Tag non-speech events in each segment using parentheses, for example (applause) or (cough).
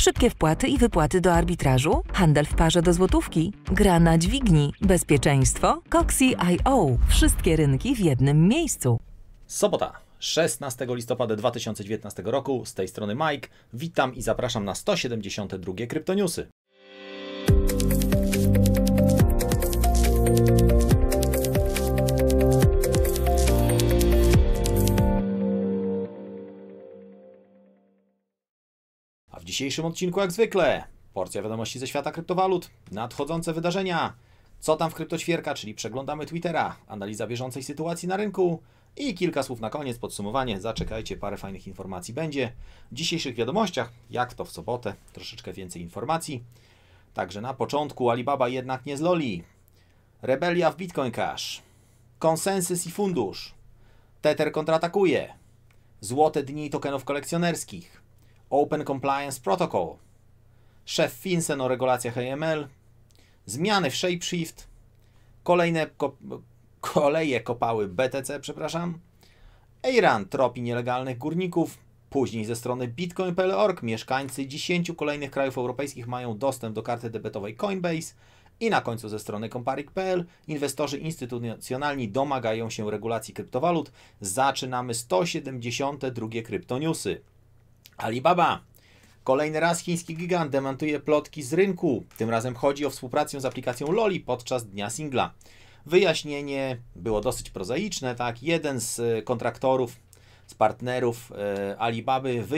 Szybkie wpłaty i wypłaty do arbitrażu, handel w parze do złotówki, gra na dźwigni, bezpieczeństwo, Coxi.io. Wszystkie rynki w jednym miejscu. Sobota, 16 listopada 2019 roku. Z tej strony Mike. Witam i zapraszam na 172 Kryptoniusy. dzisiejszym odcinku, jak zwykle, porcja wiadomości ze świata kryptowalut, nadchodzące wydarzenia, co tam w kryptoćwierka, czyli przeglądamy Twittera, analiza bieżącej sytuacji na rynku i kilka słów na koniec, podsumowanie. Zaczekajcie, parę fajnych informacji będzie. W dzisiejszych wiadomościach, jak to w sobotę, troszeczkę więcej informacji. Także na początku Alibaba jednak nie zloli. Rebelia w Bitcoin Cash. Konsensus i fundusz. Tether kontratakuje. Złote dni tokenów kolekcjonerskich. Open Compliance Protocol, szef FinCEN o regulacjach AML, zmiany w ShapeShift, kolejne ko koleje kopały BTC, przepraszam, Iran tropi nielegalnych górników, później ze strony bitcoin.org mieszkańcy 10 kolejnych krajów europejskich mają dostęp do karty debetowej Coinbase i na końcu ze strony Comparic.pl inwestorzy instytucjonalni domagają się regulacji kryptowalut. Zaczynamy 172 kryptoniusy. Alibaba. Kolejny raz chiński gigant demantuje plotki z rynku. Tym razem chodzi o współpracę z aplikacją Loli podczas dnia singla. Wyjaśnienie było dosyć prozaiczne, tak? Jeden z e, kontraktorów, z partnerów e, Alibaby (laughs)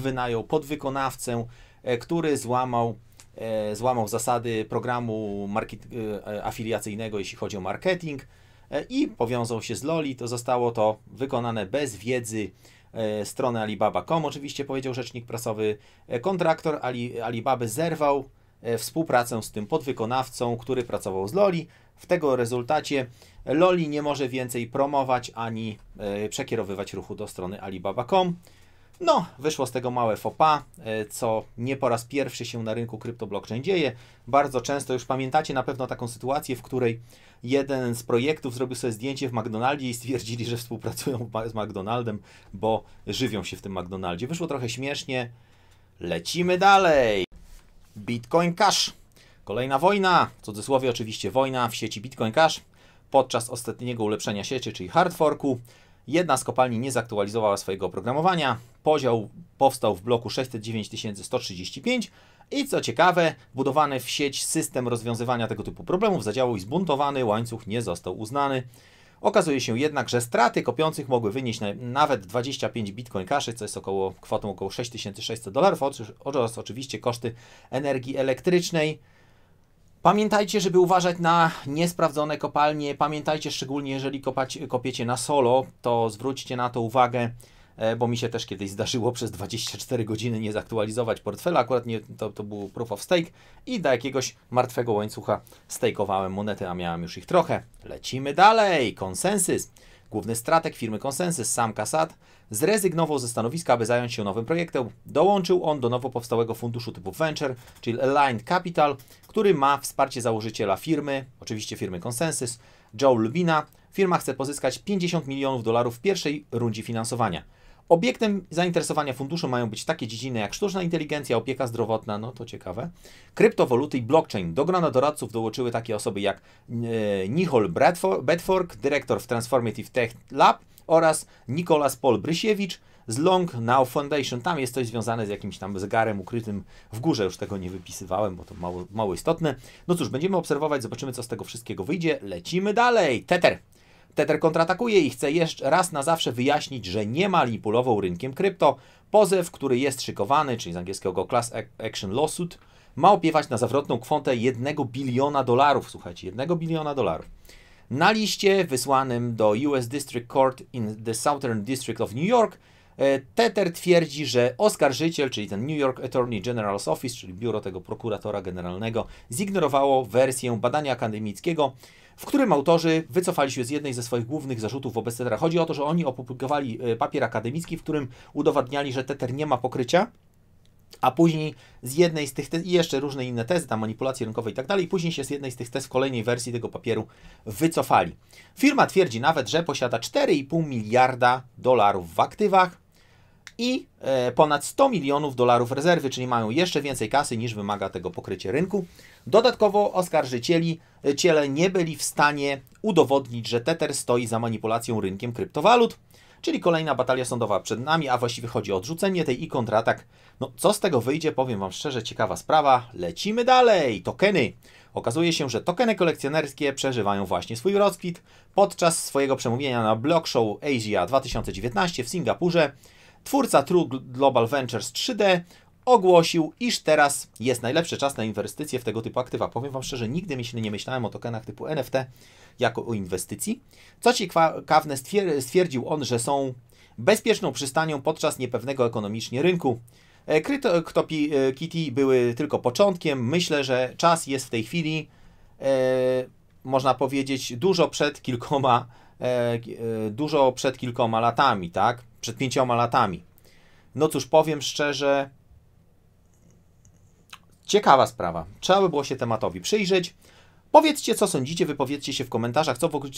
wynajął podwykonawcę, e, który złamał, e, złamał zasady programu e, e, afiliacyjnego, jeśli chodzi o marketing i powiązał się z Loli. To zostało to wykonane bez wiedzy E, stronę Alibaba.com, oczywiście powiedział rzecznik prasowy. E, kontraktor Ali, Alibaby zerwał e, współpracę z tym podwykonawcą, który pracował z Loli. W tego rezultacie Loli nie może więcej promować ani przekierowywać ruchu do strony Alibaba.com. No, wyszło z tego małe fopa, co nie po raz pierwszy się na rynku kryptoblockchain dzieje. Bardzo często już pamiętacie na pewno taką sytuację, w której jeden z projektów zrobił sobie zdjęcie w McDonaldzie i stwierdzili, że współpracują z McDonaldem, bo żywią się w tym McDonaldzie. Wyszło trochę śmiesznie. Lecimy dalej. Bitcoin Cash. Kolejna wojna, w cudzysłowie oczywiście wojna w sieci Bitcoin Cash. Podczas ostatniego ulepszenia sieci, czyli hard forku, jedna z kopalni nie zaktualizowała swojego oprogramowania. Podział powstał w bloku 609135 i co ciekawe, budowany w sieć system rozwiązywania tego typu problemów zadziałał i zbuntowany łańcuch nie został uznany. Okazuje się jednak, że straty kopiących mogły wynieść nawet 25 bitcoin kaszy, co jest około kwotą około 6600 dolarów oraz oczywiście koszty energii elektrycznej. Pamiętajcie, żeby uważać na niesprawdzone kopalnie. Pamiętajcie szczególnie, jeżeli kopać, kopiecie na solo, to zwróćcie na to uwagę. E, bo mi się też kiedyś zdarzyło przez 24 godziny nie zaktualizować portfela, akurat nie, to, to był proof of stake i do jakiegoś martwego łańcucha stakeowałem monety, a miałem już ich trochę. Lecimy dalej, konsensus. Główny stratek firmy Konsensus, Sam Kasat, zrezygnował ze stanowiska, aby zająć się nowym projektem. Dołączył on do nowo powstałego funduszu typu Venture, czyli Aligned Capital, który ma wsparcie założyciela firmy, oczywiście firmy Konsensus, Joe Lubina. Firma chce pozyskać 50 milionów dolarów w pierwszej rundzie finansowania. Obiektem zainteresowania funduszu mają być takie dziedziny jak sztuczna inteligencja, opieka zdrowotna, no to ciekawe, kryptowaluty i blockchain. Do grona doradców dołączyły takie osoby jak e, Nihol Bedford, dyrektor w Transformative Tech Lab oraz Nikolas Paul Brysiewicz z Long Now Foundation. Tam jest coś związane z jakimś tam zegarem ukrytym w górze. Już tego nie wypisywałem, bo to mało, mało istotne. No cóż, będziemy obserwować, zobaczymy co z tego wszystkiego wyjdzie. Lecimy dalej. Teter! Tether kontratakuje i chce jeszcze raz na zawsze wyjaśnić, że nie manipulował rynkiem krypto. Pozew, który jest szykowany, czyli z angielskiego Class Action Lawsuit, ma opiewać na zawrotną kwotę 1 biliona dolarów. Słuchajcie, 1 biliona dolarów. Na liście wysłanym do US District Court in the Southern District of New York e, Tether twierdzi, że oskarżyciel, czyli ten New York Attorney General's Office, czyli biuro tego prokuratora generalnego, zignorowało wersję badania akademickiego, w którym autorzy wycofali się z jednej ze swoich głównych zarzutów wobec Tetra. Chodzi o to, że oni opublikowali e, papier akademicki, w którym udowadniali, że Teter nie ma pokrycia, a później z jednej z tych tez, i jeszcze różne inne tezy, tam manipulacje rynkowe i tak dalej, później się z jednej z tych tez w kolejnej wersji tego papieru wycofali. Firma twierdzi nawet, że posiada 4,5 miliarda dolarów w aktywach, i e, ponad 100 milionów dolarów rezerwy, czyli mają jeszcze więcej kasy niż wymaga tego pokrycie rynku. Dodatkowo oskarżycieli e, ciele nie byli w stanie udowodnić, że Tether stoi za manipulacją rynkiem kryptowalut. Czyli kolejna batalia sądowa przed nami, a właściwie chodzi o odrzucenie tej i kontratak. No, co z tego wyjdzie, powiem Wam szczerze, ciekawa sprawa. Lecimy dalej! Tokeny! Okazuje się, że tokeny kolekcjonerskie przeżywają właśnie swój rozkwit. Podczas swojego przemówienia na Block Show Asia 2019 w Singapurze Twórca True Global Ventures 3D ogłosił, iż teraz jest najlepszy czas na inwestycje w tego typu aktywa. Powiem Wam szczerze, nigdy nie myślałem o tokenach typu NFT jako o inwestycji. Co ciekawe, stwierdził on, że są bezpieczną przystanią podczas niepewnego ekonomicznie rynku. E, Kryptopi e, Kitty były tylko początkiem. Myślę, że czas jest w tej chwili, e, można powiedzieć, dużo przed kilkoma, e, e dużo przed kilkoma latami, tak? przed pięcioma latami. No cóż, powiem szczerze, ciekawa sprawa. Trzeba by było się tematowi przyjrzeć. Powiedzcie, co sądzicie, wypowiedzcie się w komentarzach, co w ogóle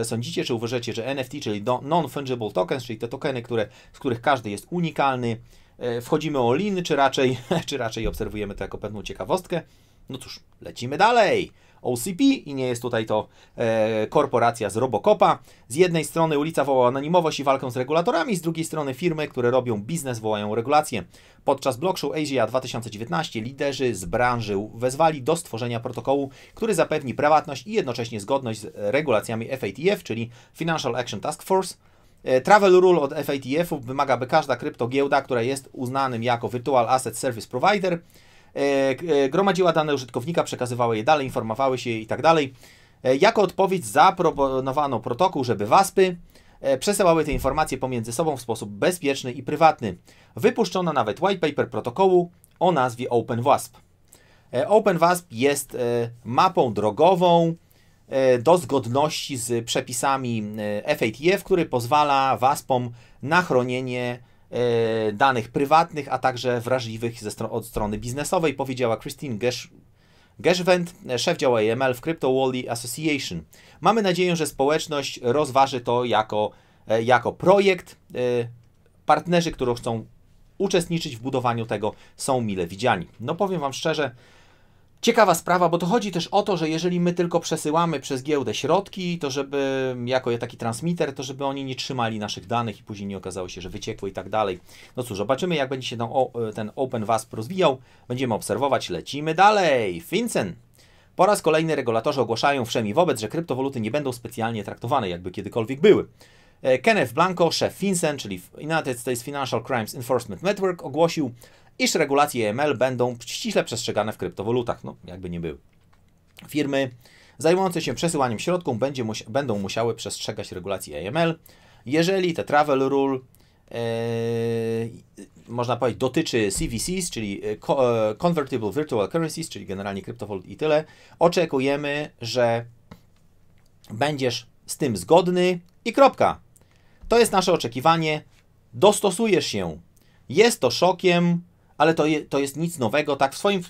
e, sądzicie, czy uważacie, że NFT, czyli Non-Fungible Tokens, czyli te tokeny, które, z których każdy jest unikalny, e, wchodzimy o liny, czy raczej, (laughs) czy raczej obserwujemy to jako pewną ciekawostkę. No cóż, lecimy dalej. OCP i nie jest tutaj to e, korporacja z Robocopa. Z jednej strony ulica woła anonimowość i walkę z regulatorami, z drugiej strony firmy, które robią biznes, wołają regulacje. Podczas blockshow Asia 2019 liderzy z branży wezwali do stworzenia protokołu, który zapewni prywatność i jednocześnie zgodność z regulacjami FATF, czyli Financial Action Task Force. E, travel Rule od FATF-u wymaga, by każda kryptogiełda, która jest uznanym jako Virtual Asset Service Provider, E, e, gromadziła dane użytkownika, przekazywały je dalej, informowały się i tak dalej. E, jako odpowiedź zaproponowano protokół, żeby WASPy przesyłały te informacje pomiędzy sobą w sposób bezpieczny i prywatny. Wypuszczono nawet white paper protokołu o nazwie OpenWASP. OpenWASP jest mapą drogową do zgodności z przepisami FATF, który pozwala WASPom na chronienie E, danych prywatnych, a także wrażliwych str od strony biznesowej, powiedziała Christine Gesch szef działu AML w Crypto Wally Association. Mamy nadzieję, że społeczność rozważy to jako, e, jako projekt. E, partnerzy, którzy chcą uczestniczyć w budowaniu tego, są mile widziani. No powiem Wam szczerze, Ciekawa sprawa, bo to chodzi też o to, że jeżeli my tylko przesyłamy przez giełdę środki, to żeby jako taki transmitter, to żeby oni nie trzymali naszych danych i później nie okazało się, że wyciekło i tak dalej. No cóż, zobaczymy jak będzie się e, ten Open WASP rozwijał. Będziemy obserwować, lecimy dalej. FinCEN. Po raz kolejny regulatorzy ogłaszają wszemi wobec, że kryptowaluty nie będą specjalnie traktowane, jakby kiedykolwiek były. E, Kenneth Blanco, szef FinCEN, czyli United States Financial Crimes Enforcement Network, ogłosił, iż regulacje EML będą ściśle przestrzegane w kryptowalutach. No, jakby nie były. Firmy zajmujące się przesyłaniem środków będzie mus będą musiały przestrzegać regulacji AML. E Jeżeli te travel rule, e, można powiedzieć, dotyczy CVCs, czyli e, Convertible Virtual Currencies, czyli generalnie kryptowalut i tyle, oczekujemy, że będziesz z tym zgodny i kropka. To jest nasze oczekiwanie. Dostosujesz się. Jest to szokiem, ale to, je, to jest nic nowego. Tak, w swoim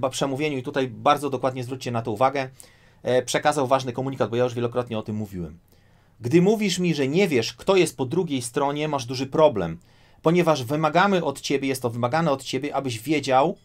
yy, przemówieniu, i tutaj bardzo dokładnie zwróćcie na to uwagę, yy, przekazał ważny komunikat, bo ja już wielokrotnie o tym mówiłem. Gdy mówisz mi, że nie wiesz, kto jest po drugiej stronie, masz duży problem, ponieważ wymagamy od ciebie, jest to wymagane od ciebie, abyś wiedział,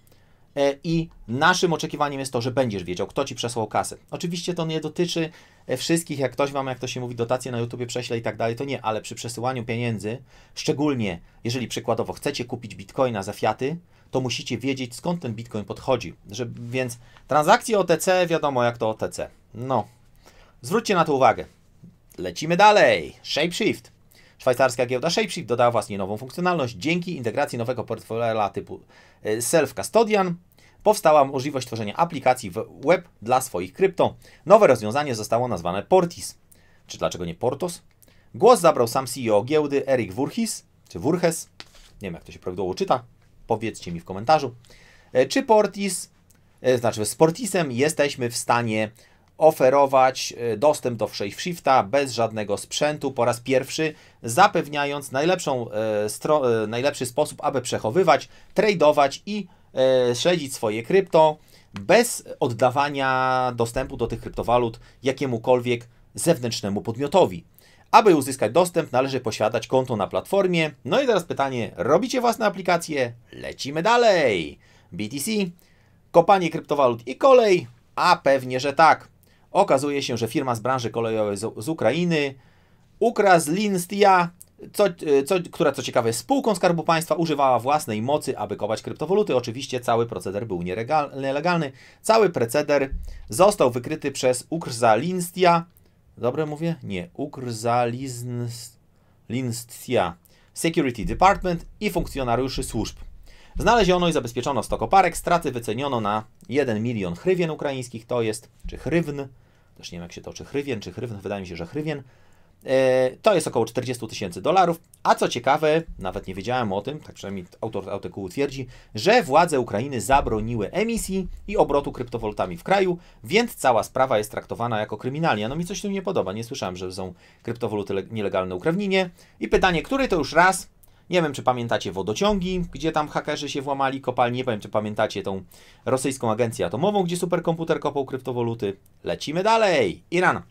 E, i naszym oczekiwaniem jest to, że będziesz wiedział, kto ci przesłał kasę. Oczywiście to nie dotyczy e, wszystkich, jak ktoś wam, jak to się mówi, dotacje na YouTube prześle i tak dalej, to nie, ale przy przesyłaniu pieniędzy, szczególnie jeżeli przykładowo chcecie kupić bitcoina za fiaty, to musicie wiedzieć skąd ten bitcoin podchodzi. Że, więc transakcje OTC, wiadomo jak to OTC. No, zwróćcie na to uwagę. Lecimy dalej. Shapeshift. Szwajcarska giełda Shapeshift dodała właśnie nową funkcjonalność. Dzięki integracji nowego portfela typu e, Self Custodian powstała możliwość tworzenia aplikacji web dla swoich krypto. Nowe rozwiązanie zostało nazwane Portis. Czy dlaczego nie Portos? Głos zabrał sam CEO giełdy Eric Wurhis. czy Wurches, nie wiem jak to się prawidłowo czyta, powiedzcie mi w komentarzu. E, czy Portis, e, znaczy z Portisem jesteśmy w stanie oferować e, dostęp do shapeshifta bez żadnego sprzętu po raz pierwszy, zapewniając najlepszą, e, e, najlepszy sposób, aby przechowywać, tradeować i śledzić swoje krypto bez oddawania dostępu do tych kryptowalut jakiemukolwiek zewnętrznemu podmiotowi. Aby uzyskać dostęp, należy posiadać konto na platformie. No i teraz pytanie: robicie własne aplikacje? Lecimy dalej. BTC, kopanie kryptowalut i kolej. A pewnie, że tak. Okazuje się, że firma z branży kolejowej z, z Ukrainy ukra co, e, co, która co ciekawe jest spółką Skarbu Państwa, używała własnej mocy, aby kować kryptowaluty. Oczywiście cały proceder był nielegalny. Cały proceder został wykryty przez Ukrzalinstia. Dobrze mówię? Nie. Ukrzalinstia Security Department i funkcjonariuszy służb. Znaleziono i zabezpieczono stokoparek. Straty wyceniono na 1 milion hrywien ukraińskich, to jest, czy hrywn, też nie wiem jak się to, czy hrywien, czy hrywn, wydaje mi się, że hrywien. E, to jest około 40 tysięcy dolarów. A co ciekawe, nawet nie wiedziałem o tym, tak przynajmniej autor artykułu twierdzi, że władze Ukrainy zabroniły emisji i obrotu kryptowolutami w kraju, więc cała sprawa jest traktowana jako kryminalna. No mi coś tu nie podoba, nie słyszałem, że są kryptowaluty nielegalne ukrewnienie. I pytanie, który to już raz nie wiem, czy pamiętacie wodociągi, gdzie tam hakerzy się włamali, kopalni. Nie wiem, czy pamiętacie tą rosyjską agencję atomową, gdzie superkomputer kopał kryptowoluty. Lecimy dalej. Iran.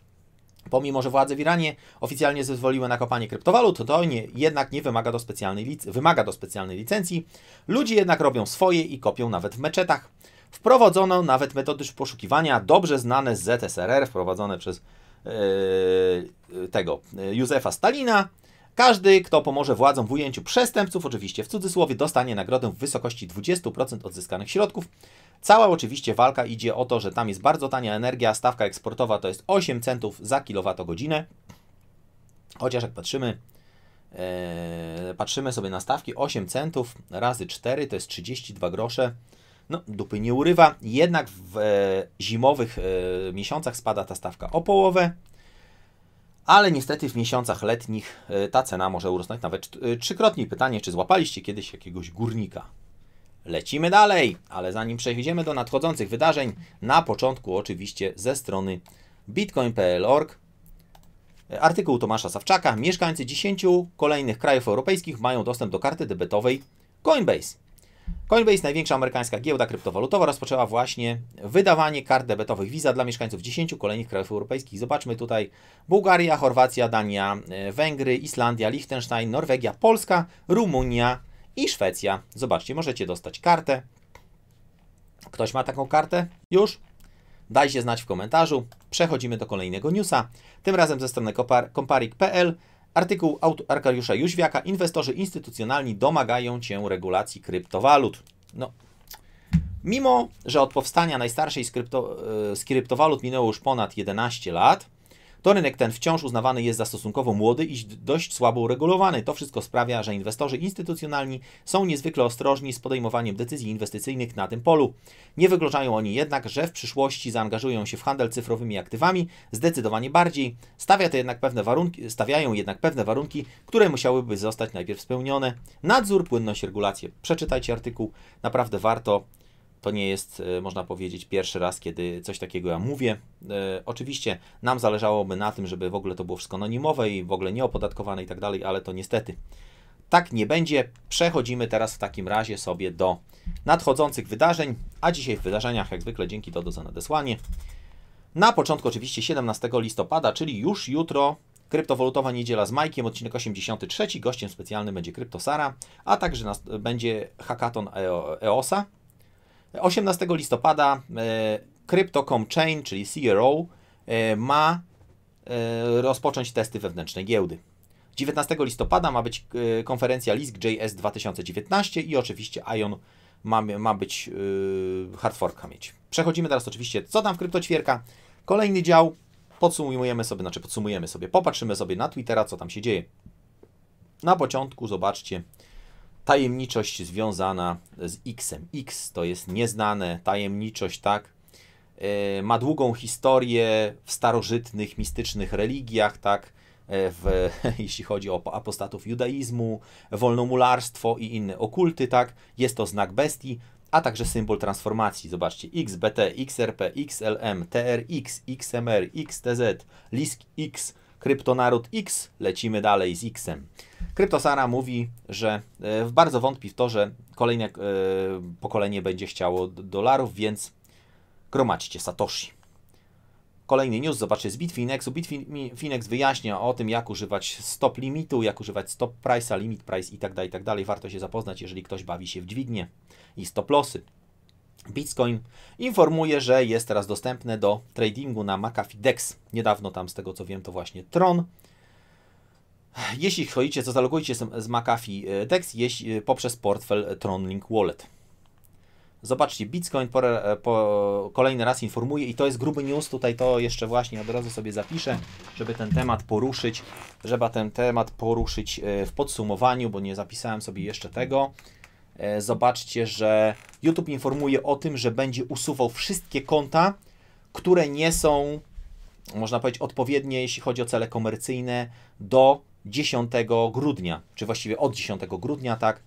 Pomimo, że władze w Iranie oficjalnie zezwoliły na kopanie kryptowalut, to nie, jednak nie wymaga do, specjalnej lic- wymaga do specjalnej licencji. Ludzie jednak robią swoje i kopią nawet w meczetach. Wprowadzono nawet metody poszukiwania dobrze znane z ZSRR, wprowadzone przez yy, tego e, Józefa Stalina, każdy, kto pomoże władzom w ujęciu przestępców, oczywiście w cudzysłowie, dostanie nagrodę w wysokości 20% odzyskanych środków. Cała oczywiście walka idzie o to, że tam jest bardzo tania energia, stawka eksportowa to jest 8 centów za kilowatogodzinę. Chociaż jak patrzymy, e, patrzymy sobie na stawki 8 centów razy 4 to jest 32 grosze. No, dupy nie urywa, jednak w e, zimowych e, miesiącach spada ta stawka o połowę ale niestety w miesiącach letnich e, ta cena może urosnąć nawet e, trzykrotnie. Pytanie, czy złapaliście kiedyś jakiegoś górnika? Lecimy dalej, ale zanim przejdziemy do nadchodzących wydarzeń, na początku oczywiście ze strony bitcoin.pl.org e, artykuł Tomasza Sawczaka. Mieszkańcy 10 kolejnych krajów europejskich mają dostęp do karty debetowej Coinbase. Coinbase, największa amerykańska giełda kryptowalutowa, rozpoczęła właśnie wydawanie kart debetowych Visa dla mieszkańców 10 kolejnych krajów europejskich. Zobaczmy tutaj Bułgaria, Chorwacja, Dania, e, Węgry, Islandia, Liechtenstein, Norwegia, Polska, Rumunia i Szwecja. Zobaczcie, możecie dostać kartę. Ktoś ma taką kartę? Już? Dajcie znać w komentarzu. Przechodzimy do kolejnego newsa. Tym razem ze strony kompar komparik.pl. Artykuł Arkadiusza Jóźwiaka. Inwestorzy instytucjonalni domagają się regulacji kryptowalut. No, mimo, że od powstania najstarszej z, krypto, z e, kryptowalut minęło już ponad 11 lat, to rynek ten wciąż uznawany jest za stosunkowo młody i dość słabo uregulowany. To wszystko sprawia, że inwestorzy instytucjonalni są niezwykle ostrożni z podejmowaniem decyzji inwestycyjnych na tym polu. Nie wykluczają oni jednak, że w przyszłości zaangażują się w handel cyfrowymi aktywami zdecydowanie bardziej. Stawia to jednak pewne warunki, stawiają jednak pewne warunki, które musiałyby zostać najpierw spełnione. Nadzór, płynność, regulacje. Przeczytajcie artykuł, naprawdę warto. To nie jest, e, można powiedzieć, pierwszy raz, kiedy coś takiego ja mówię. E, oczywiście nam zależałoby na tym, żeby w ogóle to było wszystko anonimowe i w ogóle nieopodatkowane i tak dalej, ale to niestety tak nie będzie. Przechodzimy teraz w takim razie sobie do nadchodzących wydarzeń, a dzisiaj w wydarzeniach jak zwykle dzięki Dodo za nadesłanie. Na początku oczywiście 17 listopada, czyli już jutro Kryptowalutowa Niedziela z Majkiem, odcinek 83. Gościem specjalnym będzie Kryptosara, a także nas, będzie hackathon EOSa. E 18 listopada e, Crypto.com Chain, czyli CRO, e, ma e, rozpocząć testy wewnętrzne giełdy. 19 listopada ma być konferencja LISK.js 2019 i oczywiście ION ma, ma być hardforka mieć. Przechodzimy teraz oczywiście, co tam w kryptoćwierka. Kolejny dział, podsumujemy sobie, znaczy podsumujemy sobie, popatrzymy sobie na Twittera, co tam się dzieje. Na początku zobaczcie, tajemniczość związana z X-em. X to jest nieznane, tajemniczość, tak? E, ma długą historię w starożytnych, mistycznych religiach, tak? E, w, (laughs) jeśli chodzi o apostatów judaizmu, wolnomularstwo i inne okulty, tak? Jest to znak bestii, a także symbol transformacji. Zobaczcie, XBT, XRP, XLM, TRX, XMR, XTZ, LISK X, Kryptonaród X, lecimy dalej z X-em. Kryptosara mówi, że e, bardzo wątpi w to, że kolejne e, pokolenie będzie chciało dolarów, więc gromadźcie Satoshi. Kolejny news zobaczcie z Bitfinexu. Bitfinex wyjaśnia o tym, jak używać stop limitu, jak używać stop price'a, limit price itd., tak itd. Tak Warto się zapoznać, jeżeli ktoś bawi się w dźwignię i stop lossy. Bitcoin informuje, że jest teraz dostępne do tradingu na McAfee DEX. Niedawno tam, z tego co wiem, to właśnie Tron. Jeśli chodzicie, to zalogujcie się z McAfee DEX jeśli, y, poprzez portfel TronLink Wallet. Zobaczcie, Bitcoin po, po, kolejny raz informuje i to jest gruby news, tutaj to jeszcze właśnie od razu sobie zapiszę, żeby ten temat poruszyć, żeby ten temat poruszyć y, w podsumowaniu, bo nie zapisałem sobie jeszcze tego. E, zobaczcie, że YouTube informuje o tym, że będzie usuwał wszystkie konta, które nie są, można powiedzieć, odpowiednie, jeśli chodzi o cele komercyjne, do 10 grudnia, czy właściwie od 10 grudnia, tak.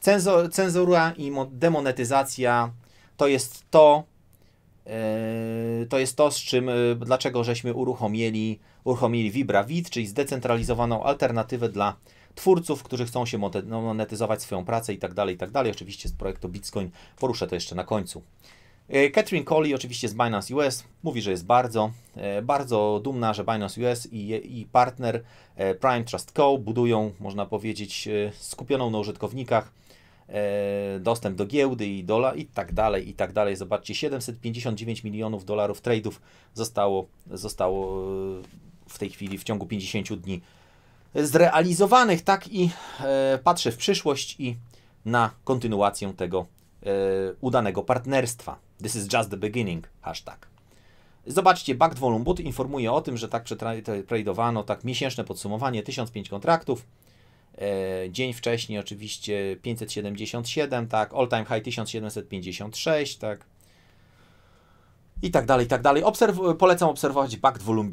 Cenzor, cenzura i demonetyzacja to jest to, e, to jest to, z czym, e, dlaczego żeśmy uruchomili, uruchomili VibraVid, czyli zdecentralizowaną alternatywę dla twórców, którzy chcą się no, monetyzować swoją pracę i tak dalej, i tak dalej. Oczywiście z projektu Bitcoin poruszę to jeszcze na końcu. E, Catherine Colley oczywiście z Binance US, mówi, że jest bardzo, e, bardzo dumna, że Binance US i, i partner e, Prime Trust Co. budują, można powiedzieć, skupioną na użytkownikach dostęp do giełdy i, dola, i tak dalej, i tak dalej. Zobaczcie, 759 milionów dolarów tradeów zostało, zostało w tej chwili w ciągu 50 dni zrealizowanych, tak i e, patrzę w przyszłość i na kontynuację tego e, udanego partnerstwa. This is just the beginning, hashtag. Zobaczcie, Bakt Volume informuje o tym, że tak przetradowano, tak miesięczne podsumowanie, 1005 kontraktów, e, dzień wcześniej oczywiście 577, tak, all time high 1756, tak, i tak dalej, i tak dalej. Obserw polecam obserwować Bakt Volume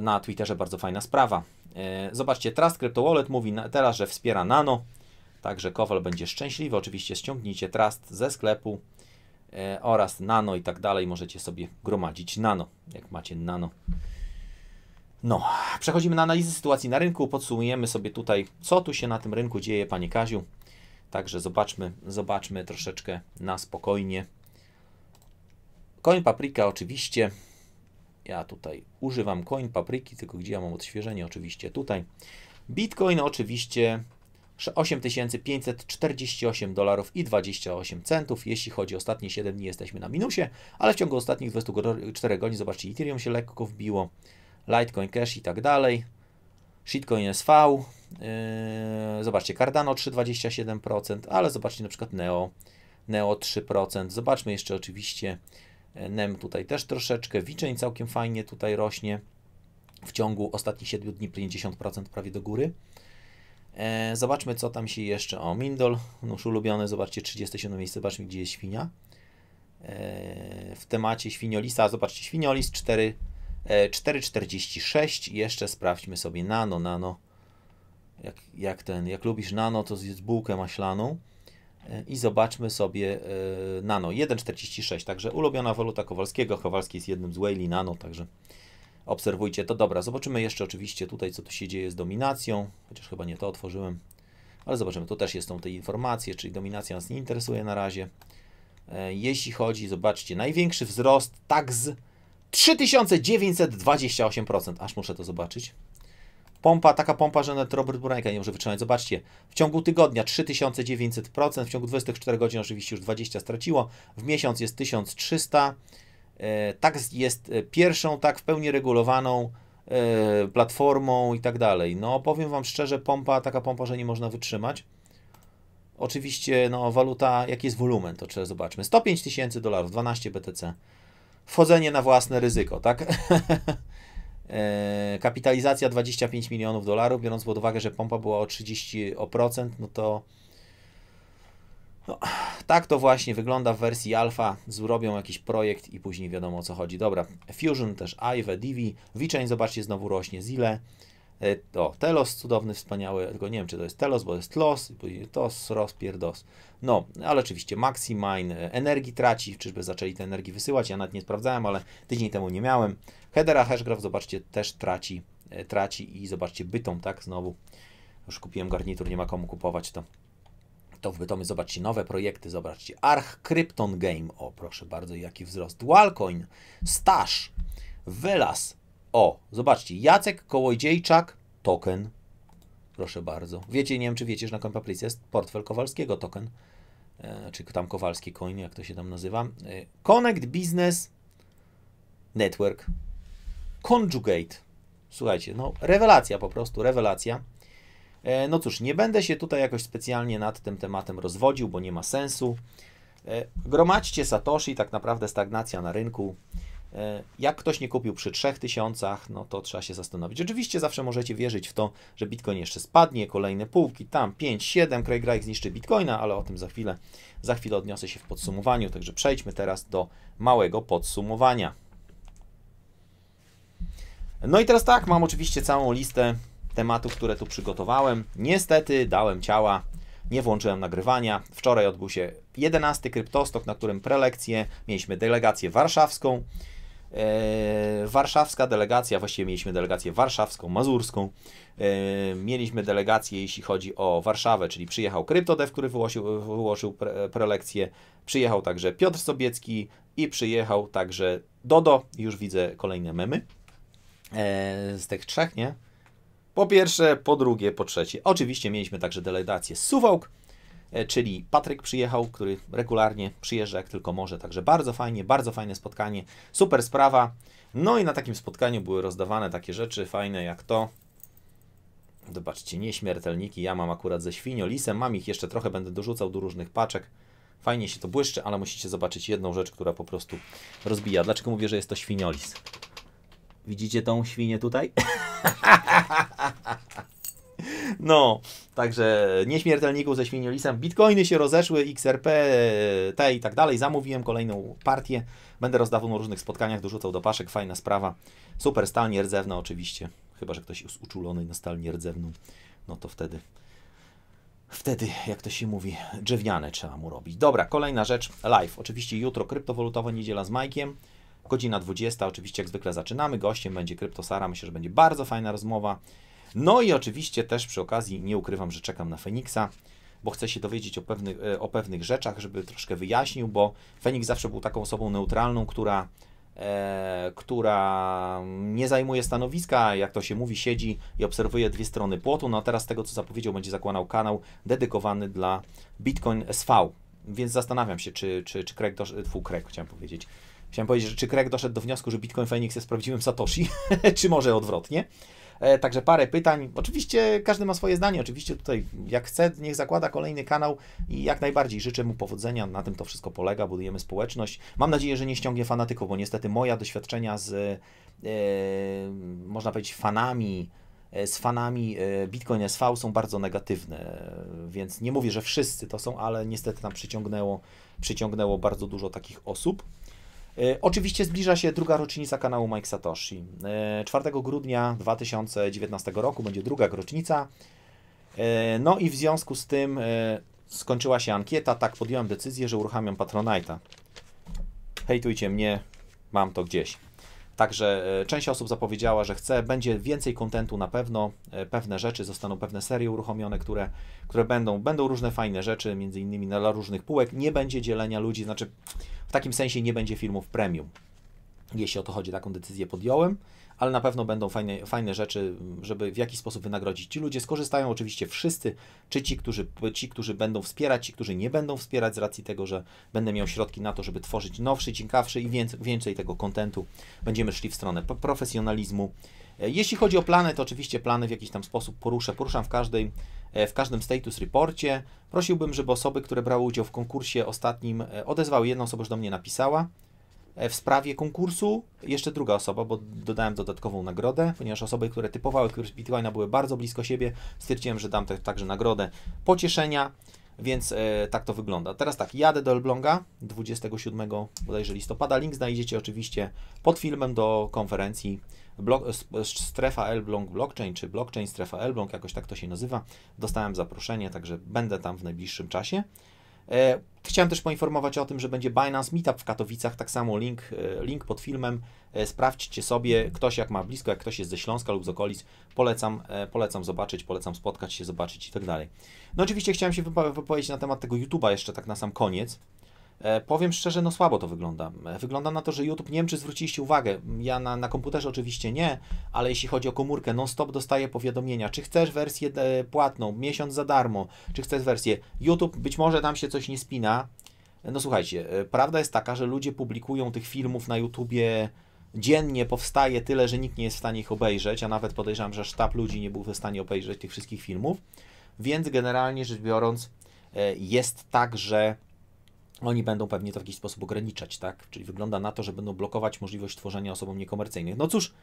na Twitterze, bardzo fajna sprawa. E, zobaczcie, Trust Crypto Wallet mówi teraz, że wspiera Nano, także Kowal będzie szczęśliwy. Oczywiście ściągnijcie Trust ze sklepu e, oraz Nano i tak dalej. Możecie sobie gromadzić Nano, jak macie Nano. No, przechodzimy na analizę sytuacji na rynku. Podsumujemy sobie tutaj, co tu się na tym rynku dzieje, Panie Kaziu. Także zobaczmy, zobaczmy troszeczkę na spokojnie. Koń paprika oczywiście ja tutaj używam coin papryki, tylko gdzie ja mam odświeżenie? Oczywiście tutaj. Bitcoin oczywiście 8548 dolarów i 28 centów. Jeśli chodzi o ostatnie 7 dni, jesteśmy na minusie, ale w ciągu ostatnich 24 godzin, zobaczcie, Ethereum się lekko wbiło, Litecoin Cash i tak dalej, Shitcoin SV, yy, zobaczcie, Cardano 3,27%, ale zobaczcie na przykład Neo, Neo 3%, zobaczmy jeszcze oczywiście Nem tutaj też troszeczkę, Wiczeń całkiem fajnie tutaj rośnie. W ciągu ostatnich 7 dni 50% prawie do góry. E, zobaczmy, co tam się jeszcze... O, Mindol, nóż ulubiony, zobaczcie, 37 miejsce, zobaczmy, gdzie jest świnia. E, w temacie świniolisa, zobaczcie, świniolis 4,46. E, jeszcze sprawdźmy sobie nano, nano. Jak, jak ten, jak lubisz nano, to zjedz bułkę maślaną i zobaczmy sobie e, Nano 1,46, także ulubiona waluta Kowalskiego, Kowalski jest jednym z Whaley Nano, także obserwujcie to. Dobra, zobaczymy jeszcze oczywiście tutaj, co tu się dzieje z dominacją, chociaż chyba nie to otworzyłem, ale zobaczymy, tu też tą te informacje, czyli dominacja nas nie interesuje na razie. E, jeśli chodzi, zobaczcie, największy wzrost tak z 3928%, aż muszę to zobaczyć. Pompa, taka pompa, że nawet Robert Burajka nie może wytrzymać. Zobaczcie, w ciągu tygodnia 3900%, w ciągu 24 godzin oczywiście już 20 straciło, w miesiąc jest 1300. E, tak jest e, pierwszą, tak w pełni regulowaną e, platformą i tak dalej. No powiem Wam szczerze, pompa, taka pompa, że nie można wytrzymać. Oczywiście, no waluta, jaki jest wolumen, to trzeba zobaczmy. 105 tysięcy dolarów, 12 BTC. Wchodzenie na własne ryzyko, tak? (laughs) E, kapitalizacja 25 milionów dolarów, biorąc pod uwagę, że pompa była o 30%, o procent, no to no, tak to właśnie wygląda w wersji alfa. Zrobią jakiś projekt i później wiadomo o co chodzi. Dobra, Fusion też, Ive, Divi, VeChain zobaczcie znowu rośnie, Zile. E, o, telos cudowny, wspaniały, tylko nie wiem, czy to jest telos, bo jest los, tos, ros, pierdos. No, ale oczywiście maxi mine e, energii traci, czyżby zaczęli te energii wysyłać, ja nawet nie sprawdzałem, ale tydzień temu nie miałem. Hedera Hashgraph, zobaczcie, też traci, e, traci i zobaczcie, bytom, tak, znowu. Już kupiłem garnitur, nie ma komu kupować to. To w bytomy, zobaczcie nowe projekty, zobaczcie. Arch Krypton Game, o proszę bardzo, jaki wzrost. Dualcoin Stash, Velas, o, zobaczcie, Jacek Kołodziejczak, token. Proszę bardzo. Wiecie, nie wiem, czy wiecie, że na Kompaplicy jest portfel Kowalskiego token. E, czy tam Kowalski Coin, jak to się tam nazywa. E, Connect Business Network. Conjugate. Słuchajcie, no rewelacja po prostu, rewelacja. E, no cóż, nie będę się tutaj jakoś specjalnie nad tym tematem rozwodził, bo nie ma sensu. E, gromadźcie Satoshi, tak naprawdę stagnacja na rynku. E, jak ktoś nie kupił przy 3000, no to trzeba się zastanowić. Oczywiście zawsze możecie wierzyć w to, że Bitcoin jeszcze spadnie, kolejne półki, tam 5, 7, kraj graj zniszczy Bitcoina, ale o tym za chwilę, za chwilę odniosę się w podsumowaniu, także przejdźmy teraz do małego podsumowania. No i teraz tak, mam oczywiście całą listę tematów, które tu przygotowałem. Niestety dałem ciała, nie włączyłem nagrywania. Wczoraj odbył się 11 kryptostok, na którym prelekcję, mieliśmy delegację warszawską. E, warszawska delegacja, właściwie mieliśmy delegację warszawską, mazurską, e, mieliśmy delegację, jeśli chodzi o Warszawę, czyli przyjechał Kryptodev, który wyłożył, wyłożył pre, prelekcję, przyjechał także Piotr Sobiecki i przyjechał także Dodo, już widzę kolejne memy e, z tych trzech, nie? Po pierwsze, po drugie, po trzecie. Oczywiście mieliśmy także delegację z Suwałk, E, czyli Patryk przyjechał, który regularnie przyjeżdża jak tylko może, także bardzo fajnie, bardzo fajne spotkanie, super sprawa. No i na takim spotkaniu były rozdawane takie rzeczy fajne jak to, Zobaczcie, nieśmiertelniki, ja mam akurat ze świniolisem, mam ich jeszcze trochę, będę dorzucał do różnych paczek. Fajnie się to błyszczy, ale musicie zobaczyć jedną rzecz, która po prostu rozbija. Dlaczego mówię, że jest to świniolis? Widzicie tą świnię tutaj? (laughs) No, także nieśmiertelników ze świniolisem. Bitcoiny się rozeszły, XRP, te i tak dalej. Zamówiłem kolejną partię. Będę rozdawał na różnych spotkaniach, dorzucał do paszek. Fajna sprawa. Super, stal nierdzewna oczywiście. Chyba, że ktoś jest uczulony na stal nierdzewną. No to wtedy wtedy, jak to się mówi, drzewniane trzeba mu robić. Dobra, kolejna rzecz, live. Oczywiście jutro kryptowalutowa niedziela z Majkiem, godzina 20. Oczywiście jak zwykle zaczynamy. Gościem będzie Kryptosara. Myślę, że będzie bardzo fajna rozmowa. No i oczywiście też przy okazji nie ukrywam, że czekam na Feniksa, bo chcę się dowiedzieć o pewnych, e, o pewnych rzeczach, żeby troszkę wyjaśnił, bo Feniks zawsze był taką osobą neutralną, która E, która nie zajmuje stanowiska, jak to się mówi, siedzi i obserwuje dwie strony płotu. No a teraz tego, co zapowiedział, będzie zakładał kanał dedykowany dla Bitcoin SV. Więc zastanawiam się, czy, czy, czy Craig doszedł, Craig chciałem powiedzieć, chciałem powiedzieć, czy Craig doszedł do wniosku, że Bitcoin Phoenix jest prawdziwym Satoshi, (laughs) czy może odwrotnie. E, także parę pytań. Oczywiście każdy ma swoje zdanie, oczywiście tutaj jak chce, niech zakłada kolejny kanał i jak najbardziej życzę mu powodzenia. Na tym to wszystko polega, budujemy społeczność. Mam nadzieję, że nie ściągnie fanatyków, bo niestety moja doświadczenia z, e, można powiedzieć, fanami e, z fanami Bitcoin SV są bardzo negatywne, więc nie mówię, że wszyscy to są, ale niestety nam przyciągnęło, przyciągnęło bardzo dużo takich osób. E, oczywiście zbliża się druga rocznica kanału Mike Satoshi. 4 e, grudnia 2019 roku będzie druga rocznica. E, no i w związku z tym skończyła się ankieta, tak podjąłem decyzję, że uruchamiam Patronite'a. Hejtujcie mnie, mam to gdzieś. Także e, część osób zapowiedziała, że chce, będzie więcej kontentu na pewno, e, pewne rzeczy, zostaną pewne serie uruchomione, które, które będą, będą różne fajne rzeczy, między innymi dla różnych półek, nie będzie dzielenia ludzi, znaczy w takim sensie nie będzie filmów premium, jeśli o to chodzi, taką decyzję podjąłem ale na pewno będą fajne, fajne rzeczy, żeby w jakiś sposób wynagrodzić. Ci ludzie skorzystają oczywiście wszyscy, czy ci którzy, ci, którzy będą wspierać, ci, którzy nie będą wspierać z racji tego, że będę miał środki na to, żeby tworzyć nowszy, ciekawszy i więcej, więcej tego kontentu. Będziemy szli w stronę profesjonalizmu. E, jeśli chodzi o plany, to oczywiście plany w jakiś tam sposób poruszę. Poruszam w, każdej, e, w każdym status reporcie. Prosiłbym, żeby osoby, które brały udział w konkursie ostatnim, e, odezwały jedną osobę, że do mnie napisała. E, w sprawie konkursu jeszcze druga osoba, bo dodałem dodatkową nagrodę, ponieważ osoby, które typowały kurs Bitcoina były bardzo blisko siebie, stwierdziłem, że dam te, także nagrodę pocieszenia, więc e, tak to wygląda. Teraz tak, jadę do Elbląga 27 bodajże listopada. Link znajdziecie oczywiście pod filmem do konferencji blok, strefa Elbląg Blockchain, czy blockchain strefa Elbląg, jakoś tak to się nazywa. Dostałem zaproszenie, także będę tam w najbliższym czasie. E, chciałem też poinformować o tym, że będzie Binance Meetup w Katowicach, tak samo link, e, link pod filmem. E, sprawdźcie sobie, ktoś jak ma blisko, jak ktoś jest ze Śląska lub z okolic, polecam, polecam zobaczyć, polecam spotkać się, zobaczyć i tak dalej. No oczywiście chciałem się wypowiedzieć na temat tego YouTube'a jeszcze tak na sam koniec. E, powiem szczerze, no słabo to wygląda. E, wygląda na to, że YouTube, nie wiem czy zwróciliście uwagę, ja na, na komputerze oczywiście nie, ale jeśli chodzi o komórkę, non-stop dostaję powiadomienia, czy chcesz wersję e, płatną, miesiąc za darmo, czy chcesz wersję. YouTube, być może tam się coś nie spina. No słuchajcie, prawda jest taka, że ludzie publikują tych filmów na YouTubie dziennie powstaje tyle, że nikt nie jest w stanie ich obejrzeć, a nawet podejrzewam, że sztab ludzi nie był w stanie obejrzeć tych wszystkich filmów, więc generalnie rzecz biorąc jest tak, że oni będą pewnie to w jakiś sposób ograniczać, tak? Czyli wygląda na to, że będą blokować możliwość tworzenia osobom niekomercyjnych. No cóż,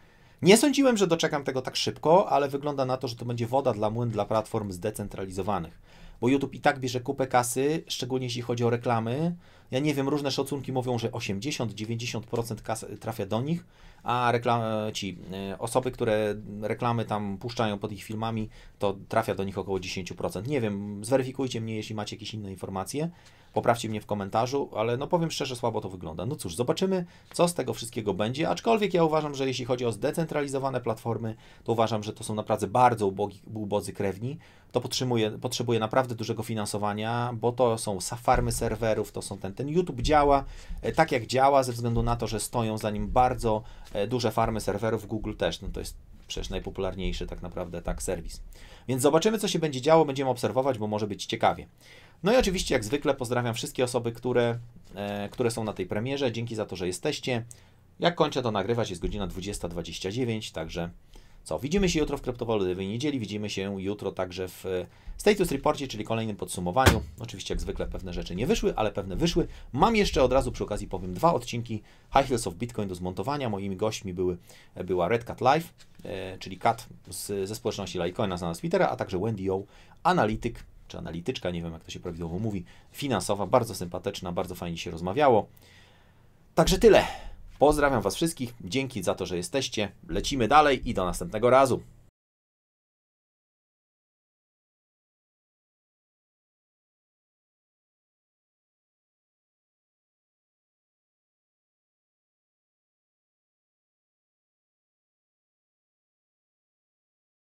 nie sądziłem, że doczekam tego tak szybko, ale wygląda na to, że to będzie woda dla młyn dla platform zdecentralizowanych. Bo YouTube i tak bierze kupę kasy, szczególnie jeśli chodzi o reklamy. Ja nie wiem, różne szacunki mówią, że 80-90% kasy trafia do nich a ci e, osoby, które reklamy tam puszczają pod ich filmami, to trafia do nich około 10%. Nie wiem, zweryfikujcie mnie, jeśli macie jakieś inne informacje, poprawcie mnie w komentarzu, ale no powiem szczerze, słabo to wygląda. No cóż, zobaczymy, co z tego wszystkiego będzie, aczkolwiek ja uważam, że jeśli chodzi o zdecentralizowane platformy, to uważam, że to są naprawdę bardzo ubogi, ubodzy krewni, to potrzebuje, potrzebuje naprawdę dużego finansowania, bo to są farmy serwerów, to są ten, ten YouTube działa e, tak jak działa, ze względu na to, że stoją za nim bardzo E, duże farmy serwerów, Google też, no to jest przecież najpopularniejszy tak naprawdę tak serwis. Więc zobaczymy, co się będzie działo, będziemy obserwować, bo może być ciekawie. No i oczywiście, jak zwykle, pozdrawiam wszystkie osoby, które, e, które są na tej premierze. Dzięki za to, że jesteście. Jak kończę to nagrywać, jest godzina 20.29, także co? Widzimy się jutro w kryptowalutowej niedzieli, widzimy się jutro także w e, status reporcie, czyli kolejnym podsumowaniu. Oczywiście jak zwykle pewne rzeczy nie wyszły, ale pewne wyszły. Mam jeszcze od razu przy okazji powiem dwa odcinki High Heels of Bitcoin do zmontowania. Moimi gośćmi były, e, była Red Cat Live, e, czyli Kat z, ze społeczności Litecoina znana z Twittera, a także Wendy O, analityk czy analityczka, nie wiem jak to się prawidłowo mówi, finansowa, bardzo sympatyczna, bardzo fajnie się rozmawiało. Także tyle. Pozdrawiam Was wszystkich, dzięki za to, że jesteście. Lecimy dalej i do następnego razu.